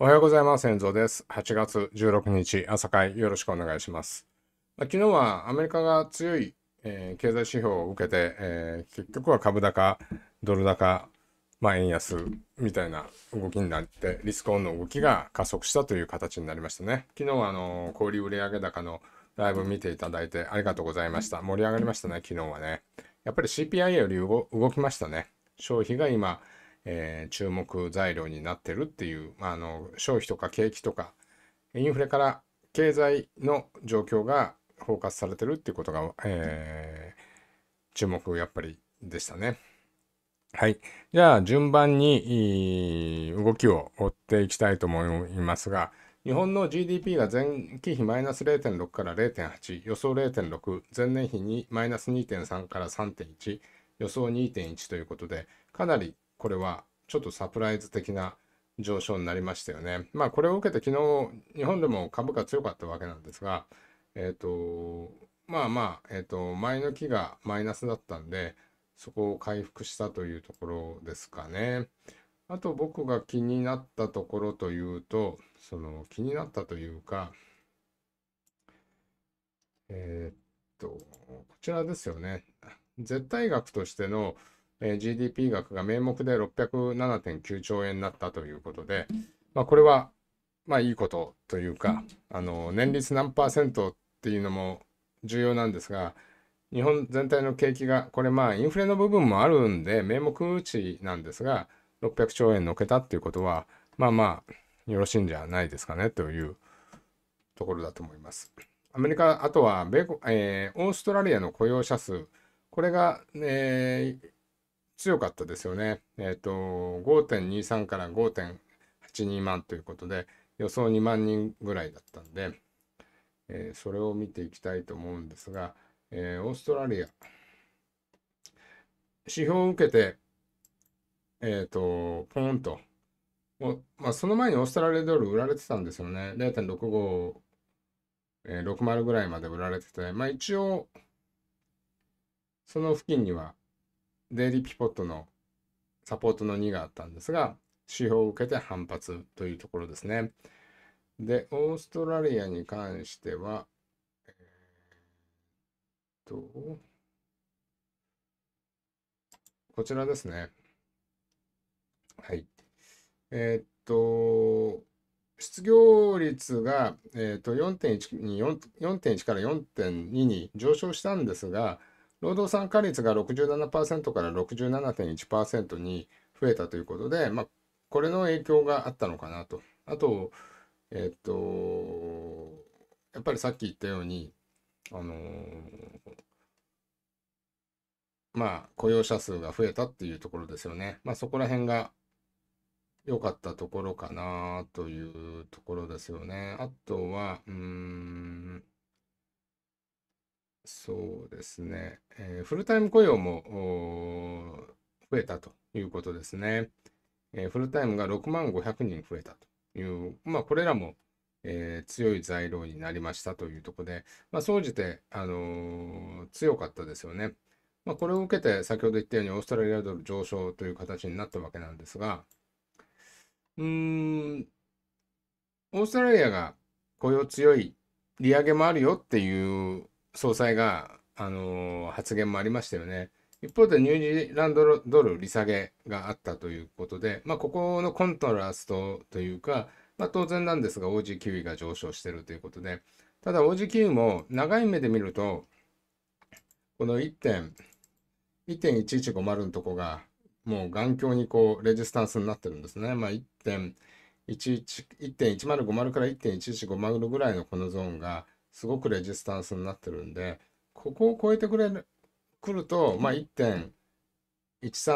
おはようございます。遠藤です。8月16日、朝会よろしくお願いします。昨日はアメリカが強い、えー、経済指標を受けて、えー、結局は株高、ドル高、まあ、円安みたいな動きになって、リスクオンの動きが加速したという形になりましたね。昨日はあの小売売上高のライブ見ていただいてありがとうございました。盛り上がりましたね、昨日はね。やっぱり CPI より動きましたね。消費が今、えー、注目材料になってるっていう、あの、消費とか景気とか、インフレから経済の状況が包括されてるっていうことが、えー、注目やっぱりでしたね。はい。じゃあ、順番に動きを追っていきたいと思いますが、日本の GDP が前期比マイナス0.6から0.8、予想0.6、前年比にマイナス2.3から3.1、予想2.1ということで、かなりこれはちょっとサプライズ的な上昇になりましたよね。まあこれを受けて昨日日本でも株価強かったわけなんですが、えっ、ー、と、まあまあ、えっ、ー、と、前の期がマイナスだったんで、そこを回復したというところですかね。あと僕が気になったところというと、その気になったというか、えー、っと、こちらですよね。絶対額としての、えー、GDP 額が名目で607.9兆円になったということで、まあ、これはまあいいことというかあの年率何パーセントっていうのも重要なんですが日本全体の景気がこれまあインフレの部分もあるんで名目値なんですが600兆円のけたっていうことはまあまあよろしいんじゃないですかねというところだと思います。アメリカあとは米、えー、オーストラリアの雇用者数これが、えー、強かったですよね。えっ、ー、と、5.23から5.82万ということで、予想2万人ぐらいだったんで、えー、それを見ていきたいと思うんですが、えー、オーストラリア、指標を受けて、えっ、ー、と、ポーンと、もまあ、その前にオーストラリアドル売られてたんですよね。0.65、えー、60ぐらいまで売られてて、まあ一応、その付近にはデイリーピポットのサポートの2があったんですが、指標を受けて反発というところですね。で、オーストラリアに関しては、えー、と、こちらですね。はい。えー、っと、失業率が、えー、4.1から4.2に上昇したんですが、労働参加率が67%から67.1%に増えたということで、まあ、これの影響があったのかなと。あと、えっと、やっぱりさっき言ったように、あのー、まあ、雇用者数が増えたっていうところですよね。まあ、そこら辺が良かったところかなというところですよね。あとは、うーん、そうですね、えー、フルタイム雇用も増えたということですね。えー、フルタイムが6万500人増えたという、まあ、これらも、えー、強い材料になりましたというところで、まあ、総じて、あのー、強かったですよね。まあ、これを受けて、先ほど言ったようにオーストラリアドル上昇という形になったわけなんですが、うーん、オーストラリアが雇用強い、利上げもあるよっていう総裁が、あのー、発言もありましたよね。一方でニュージーランドドル利下げがあったということで、まあ、ここのコントラストというか、まあ、当然なんですが、オージーキウイが上昇しているということで、ただオージーキウイも長い目で見ると、この1.1150のとこが、もう眼鏡にこう、レジスタンスになってるんですね。まあ、1.1050から1.1150ぐらいのこのゾーンが、すごくレジスタンスになってるんで、ここを超えてくれる、くると、まあ1.13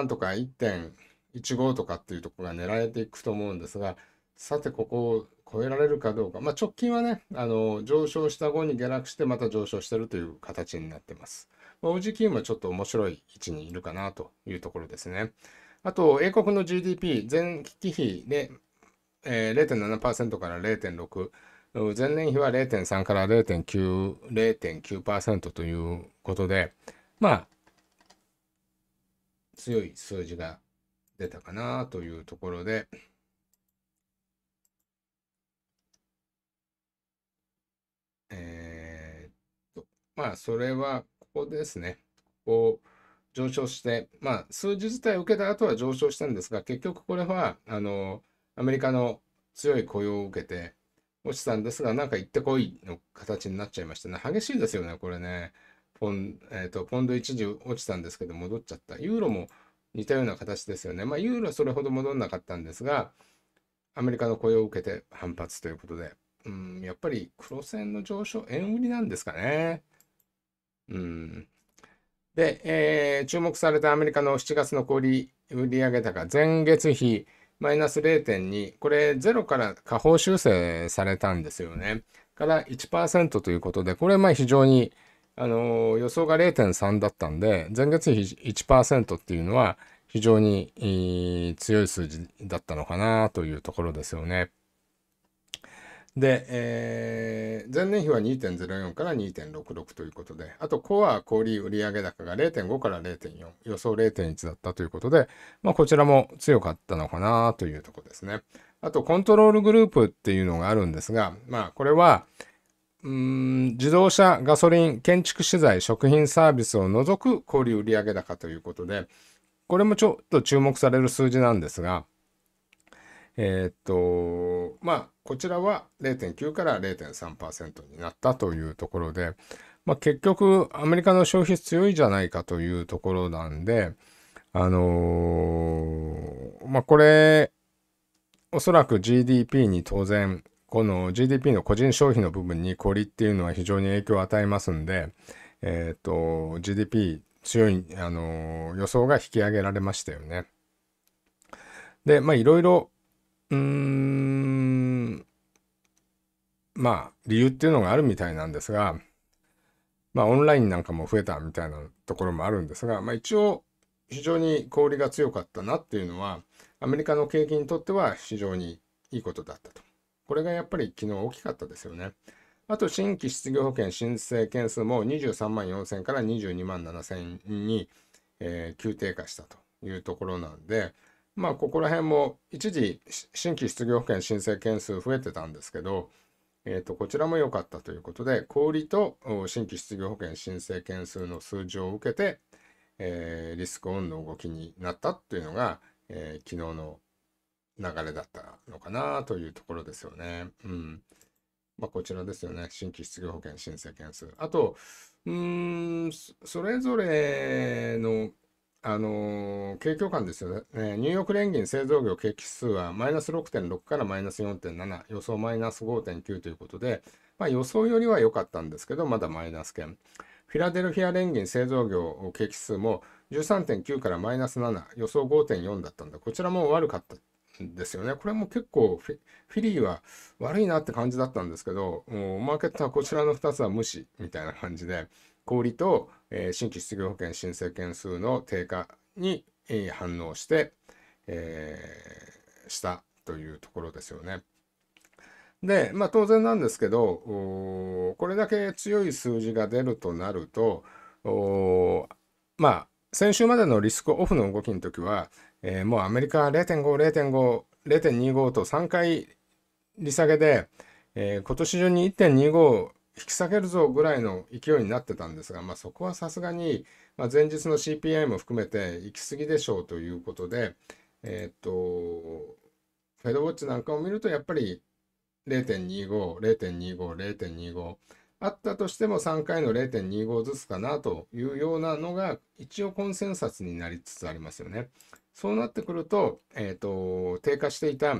とか1.15とかっていうところが狙えていくと思うんですが、さてここを超えられるかどうか。まあ直近はね、あの、上昇した後に下落してまた上昇してるという形になってます。まあ、オジキーもちょっと面白い位置にいるかなというところですね。あと、英国の GDP、前期比で、えー、0.7%から0.6%。前年比は0.3から0.9、0.9%ということで、まあ、強い数字が出たかなというところで、えっと、まあ、それはここですね。ここ上昇して、まあ、数字自体受けた後は上昇したんですが、結局これは、あの、アメリカの強い雇用を受けて、落ちたんですが、なんか行ってこいの形になっちゃいましたね。激しいですよね、これね。ポン,、えーと、ポンド一時落ちたんですけど、戻っちゃった。ユーロも似たような形ですよね。まあ、ユーロはそれほど戻んなかったんですが、アメリカの雇用を受けて反発ということで、うん、やっぱり黒線の上昇、円売りなんですかね。うん。で、えー、注目されたアメリカの7月の小売売上高、前月比、マイナス0.2、これ0から下方修正されたんですよね。から1%ということで、これま非常に、あのー、予想が0.3だったんで、前月比1%っていうのは非常に、強い数字だったのかなというところですよね。で、えー、前年比は2.04から2.66ということで、あとコア小売売上高が0.5から0.4、予想0.1だったということで、まあこちらも強かったのかなというところですね。あとコントロールグループっていうのがあるんですが、まあこれは、うん自動車、ガソリン、建築資材、食品サービスを除く小売売上高ということで、これもちょっと注目される数字なんですが、えー、っと、まあ、こちらは0.9から0.3%になったというところで、まあ、結局、アメリカの消費強いじゃないかというところなんで、あのー、まあ、これ、おそらく GDP に当然、この GDP の個人消費の部分に小売っていうのは非常に影響を与えますんで、えっ、と、GDP 強い、あのー、予想が引き上げられましたよね。で、まあいろいろうーんまあ理由っていうのがあるみたいなんですがまあオンラインなんかも増えたみたいなところもあるんですが、まあ、一応非常に氷が強かったなっていうのはアメリカの景気にとっては非常にいいことだったと。これがやっぱり昨日大きかったですよね。あと新規失業保険申請件数も23万4000から22万7000に、えー、急低下したというところなんで、まあここら辺も一時新規失業保険申請件数増えてたんですけど、えー、とこちらも良かったということで小売と新規失業保険申請件数の数字を受けて、えー、リスクオンの動きになったというのが、えー、昨日の流れだったのかなというところですよね。うんまあ、こちらですよね。新規失業保険申請件数。あと、うん、それぞれのあのー、景況感ですよね、ニューヨーク連銀製造業景気指数はマイナス6.6からマイナス4.7、予想マイナス5.9ということで、まあ、予想よりは良かったんですけど、まだマイナス圏。フィラデルフィア連銀製造業景気指数も13.9からマイナス7、予想5.4だったんだ。こちらも悪かったんですよね。これも結構フィリーは悪いなって感じだったんですけど、マーケットはこちらの2つは無視みたいな感じで、小売と、えー、新規失業保険申請件数の低下に、えー、反応して、えー、したというところですよね。で、まあ当然なんですけど、これだけ強い数字が出るとなると、まあ先週までのリスクオフの動きの時は、えー、もうアメリカ0.5、0.5、0.25と3回利下げで、えー、今年中に1.25引き下げるぞぐらいの勢いになってたんですが、まあ、そこはさすがに、まあ、前日の CPI も含めて行き過ぎでしょうということで、えー、っと、フェドウォッチなんかを見ると、やっぱり0.25、0.25、0.25、あったとしても3回の0.25ずつかなというようなのが一応コンセンサスになりつつありますよね。そうなってくると、えーと低下していた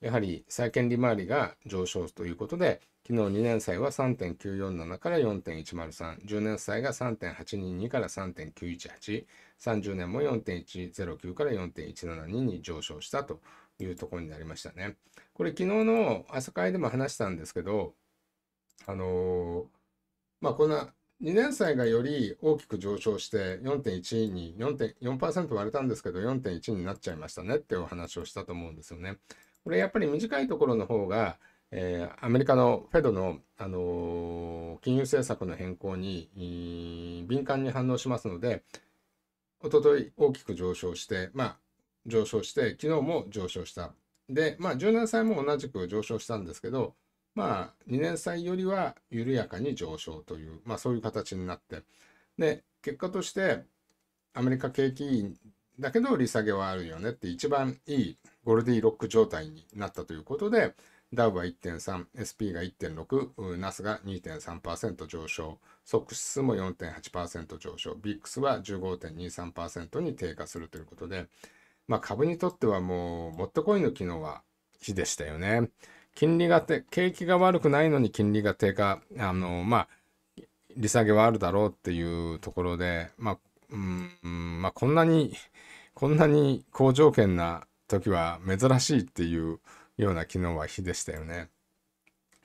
やはり債券利回りが上昇ということで、昨日2年債は3.947から4.103、10年債が3.822から3.918、30年も4.109から4.172に上昇したというところになりましたね。これ昨日の朝会でも話したんですけど、あのー、まあ、こんな2年債がより大きく上昇して4.1に4.4%割れたんですけど4.1になっちゃいましたねっていうお話をしたと思うんですよね。これやっぱり短いところの方が、えー、アメリカのフェドの、あのー、金融政策の変更に敏感に反応しますので、おととい大きく上昇して、まあ、上昇して、昨日も上昇した。で、まあ、17歳も同じく上昇したんですけど、まあ、2年歳よりは緩やかに上昇という、まあ、そういう形になって、で、結果として、アメリカ景気だけど利下げはあるよねって一番いいゴールディロック状態になったということで、ダウは1.3、SP が1.6、ナスが2.3%上昇、ソックス数も4.8%上昇、ビックスは15.23%に低下するということで、まあ、株にとってはもう、もってこいの機能は日でしたよね。金利がて、景気が悪くないのに金利が低下、あの、まあ、利下げはあるだろうっていうところで、まあ、うん、まあ、こんなに、こんなに好条件な時は珍しいっていうような機能は日でしたよね。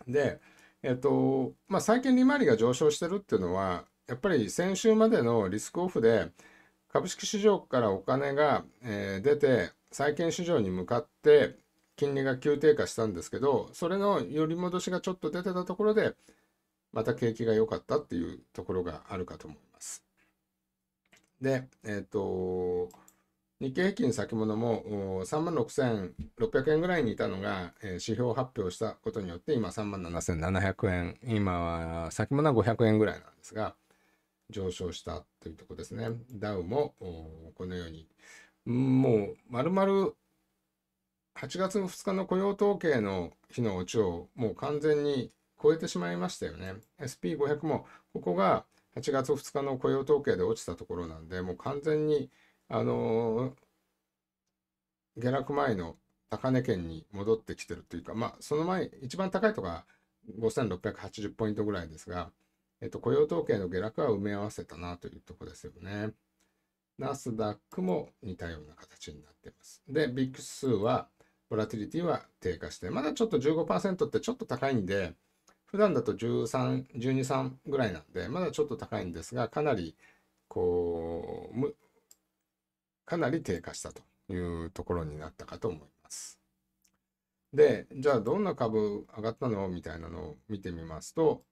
で、えっと、まあ、最近利回りが上昇してるっていうのは、やっぱり先週までのリスクオフで株式市場からお金が、えー、出て債券市場に向かって金利が急低下したんですけどそれの寄り戻しがちょっと出てたところでまた景気が良かったっていうところがあるかと思います。でえっ、ー、と日経平均先物も3万6600円ぐらいにいたのが、えー、指標発表したことによって今3万7700円今は先物は500円ぐらいなんですが上昇したというところですねダウもこのようにもう丸々8月2日の雇用統計の日のうちをもう完全に超えてしまいましたよね SP500 もここが8月2日の雇用統計で落ちたところなんでもう完全にあのー、下落前の高値圏に戻ってきてるというか、まあ、その前、一番高いとか5680ポイントぐらいですが、えっと、雇用統計の下落は埋め合わせたなというところですよね。ナスダックも似たような形になっています。で、ビッグ数は、ボラティリティは低下して、まだちょっと15%ってちょっと高いんで、普段だと13、12、3ぐらいなんで、まだちょっと高いんですが、かなり、こう、かなり低下したというところになったかと思います。で、じゃあどんな株上がったのみたいなのを見てみますと、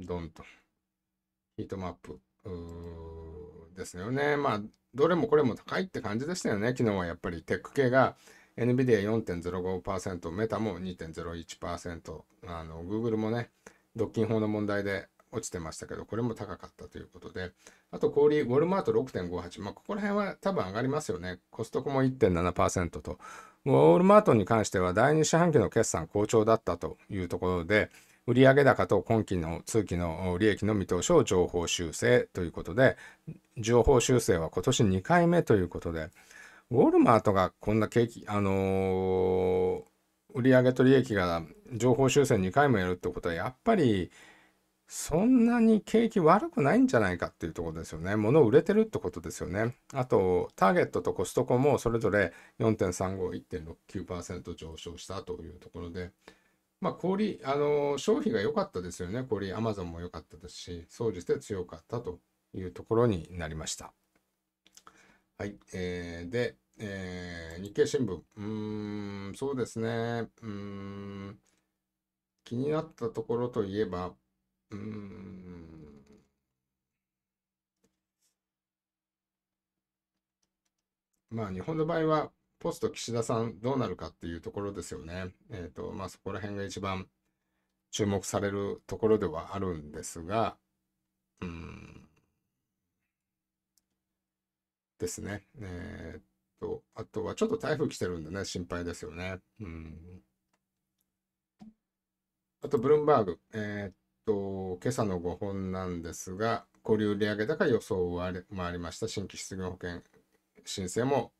ドンとヒートマップですよね。まあ、どれもこれも高いって感じでしたよね。昨日はやっぱりテック系が NVIDIA4.05%、メタも2.01%、あの、Google もね、独禁法の問題で落ちてましたけど、これも高かったということで、あと小売、ウォルマート6.58、まあ、ここら辺は多分上がりますよね。コストコも1.7%と。ウォルマートに関しては第2四半期の決算好調だったというところで、売上高と今期の通期の利益の見通しを情報修正ということで、情報修正は今年2回目ということで、ウォルマートがこんな景気、あのー、売上と利益が情報修正2回もやるってことは、やっぱりそんなに景気悪くないんじゃないかっていうところですよね。物売れてるってことですよね。あと、ターゲットとコストコもそれぞれ4.35、1.69%上昇したというところで、まあ、小売、あの消費が良かったですよね。小売、アマゾンも良かったですし、総じて強かったというところになりました。はい。えー、で、えー、日経新聞。うーん、そうですね。うん、気になったところといえば、うん。まあ、日本の場合は、ポスト岸田さんどうなるかっていうところですよね。えっ、ー、と、まあ、そこら辺が一番注目されるところではあるんですが、うん。ですね。えっ、ー、と、あとはちょっと台風来てるんでね、心配ですよね。うん。あと、ブルームバーグ。えー、と、今朝の5本なんですが、交流売上高予想を回りました。新規失業保険申請も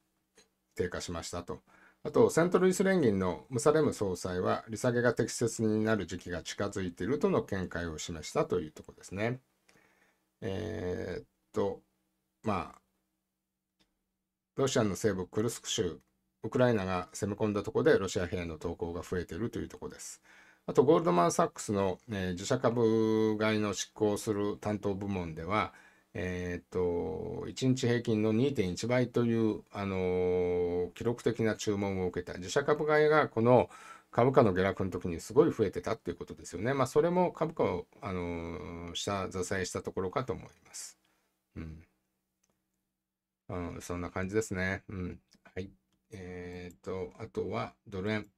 低下しましたと。あと、セントルイス連銀のムサレム総裁は、利下げが適切になる時期が近づいているとの見解を示したというところですね。えー、っと、まあ、ロシアの西部クルスク州、ウクライナが攻め込んだところでロシア兵の投降が増えているというところです。あと、ゴールドマン・サックスの、えー、自社株買いの執行する担当部門では、えー、っと、1日平均の2.1倍という、あのー、記録的な注文を受けた。自社株買いがこの株価の下落の時にすごい増えてたっていうことですよね。まあ、それも株価を、あのー、下座えしたところかと思います。うん。うん、そんな感じですね。うん。はい。えー、っと、あとはドル円。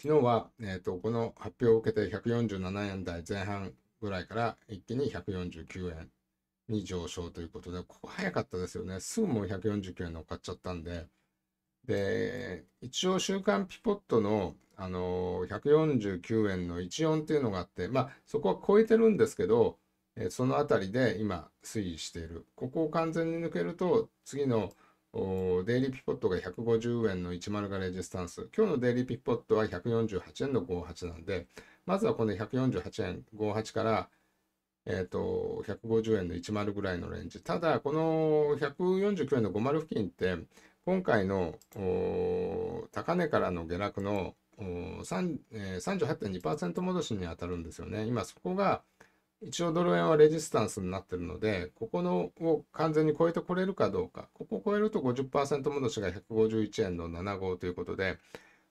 昨日は、えーと、この発表を受けて147円台前半ぐらいから一気に149円に上昇ということで、ここ早かったですよね。すぐもう149円乗っかっちゃったんで、で、一応週間ピポットの、あのー、149円の14っていうのがあって、まあそこは超えてるんですけど、えー、そのあたりで今推移している。ここを完全に抜けると、次のデイリーピポットが150円の10がレジスタンス。今日のデイリーピポットは148円の58なんで、まずはこの148円58から、えーと、150円の10ぐらいのレンジ。ただ、この149円の50付近って、今回の高値からの下落の38.2%戻しに当たるんですよね。今そこが、一応ドル円はレジスタンスになってるので、ここのを完全に超えてこれるかどうか、ここを超えると50%戻しが151円の75ということで、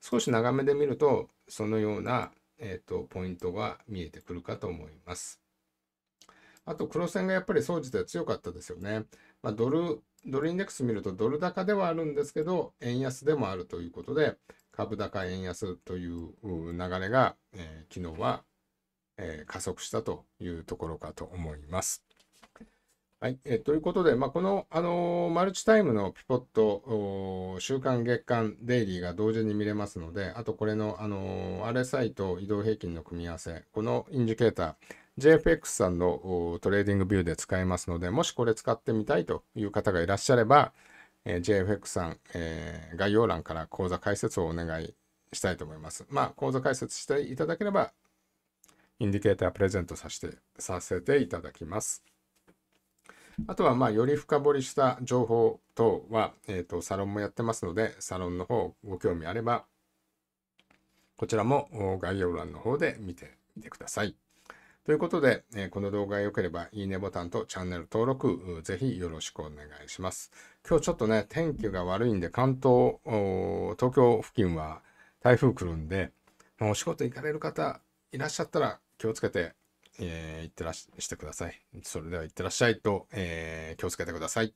少し長めで見ると、そのような、えーと、ポイントが見えてくるかと思います。あと、黒線がやっぱり総じて強かったですよね。まあ、ドル、ドルインデックス見るとドル高ではあるんですけど、円安でもあるということで、株高円安という流れが、えー、昨日はえー、加速したというところかと思います。はい、えー、ということで、まあ、この、あのー、マルチタイムのピポット、週間月間デイリーが同時に見れますので、あとこれの、あのー、RSI と移動平均の組み合わせ、このインジケーター、JFX さんのトレーディングビューで使えますので、もしこれ使ってみたいという方がいらっしゃれば、えー、JFX さん、えー、概要欄から講座解説をお願いしたいと思います。まあ、講座解説していただければインディケータープレゼントさせてさせていただきます。あとは、まあ、より深掘りした情報等は、えっ、ー、と、サロンもやってますので、サロンの方、ご興味あれば、こちらも概要欄の方で見てみてください。ということで、えー、この動画が良ければ、いいねボタンとチャンネル登録、ぜひよろしくお願いします。今日ちょっとね、天気が悪いんで、関東、東京付近は台風来るんで、お仕事行かれる方いらっしゃったら、気をつけて、えー、いってらしてください。それでは行ってらっしゃいと、えー、気をつけてください。